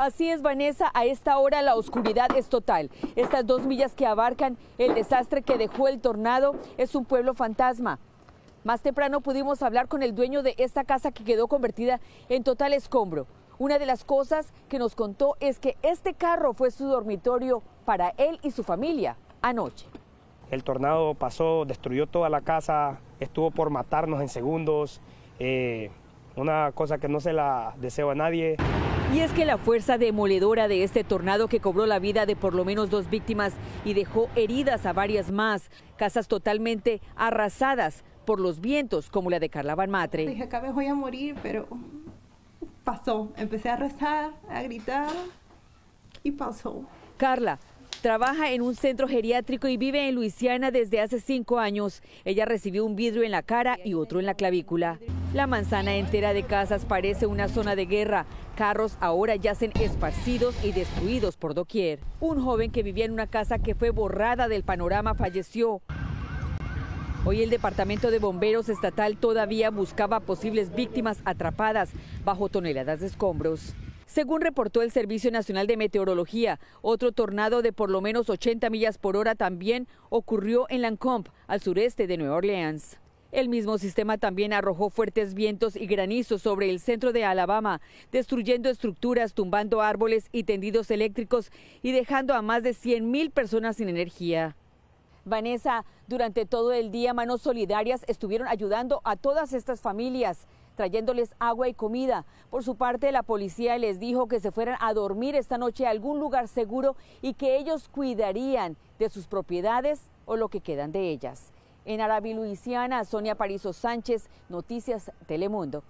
Así es, Vanessa, a esta hora la oscuridad es total. Estas dos millas que abarcan el desastre que dejó el tornado es un pueblo fantasma. Más temprano pudimos hablar con el dueño de esta casa que quedó convertida en total escombro. Una de las cosas que nos contó es que este carro fue su dormitorio para él y su familia anoche. El tornado pasó, destruyó toda la casa, estuvo por matarnos en segundos. Eh, una cosa que no se la deseo a nadie. Y es que la fuerza demoledora de este tornado que cobró la vida de por lo menos dos víctimas y dejó heridas a varias más, casas totalmente arrasadas por los vientos como la de Carla Van Matre. Dije, acá voy a morir, pero pasó. Empecé a rezar, a gritar y pasó. Carla Trabaja en un centro geriátrico y vive en Luisiana desde hace cinco años. Ella recibió un vidrio en la cara y otro en la clavícula. La manzana entera de casas parece una zona de guerra. Carros ahora yacen esparcidos y destruidos por doquier. Un joven que vivía en una casa que fue borrada del panorama falleció. Hoy el Departamento de Bomberos Estatal todavía buscaba posibles víctimas atrapadas bajo toneladas de escombros. Según reportó el Servicio Nacional de Meteorología, otro tornado de por lo menos 80 millas por hora también ocurrió en Lancomp, al sureste de Nueva Orleans. El mismo sistema también arrojó fuertes vientos y granizos sobre el centro de Alabama, destruyendo estructuras, tumbando árboles y tendidos eléctricos y dejando a más de 100.000 personas sin energía. Vanessa, durante todo el día manos solidarias estuvieron ayudando a todas estas familias trayéndoles agua y comida. Por su parte, la policía les dijo que se fueran a dormir esta noche a algún lugar seguro y que ellos cuidarían de sus propiedades o lo que quedan de ellas. En Arabi, Luisiana, Sonia Parizo Sánchez, Noticias Telemundo.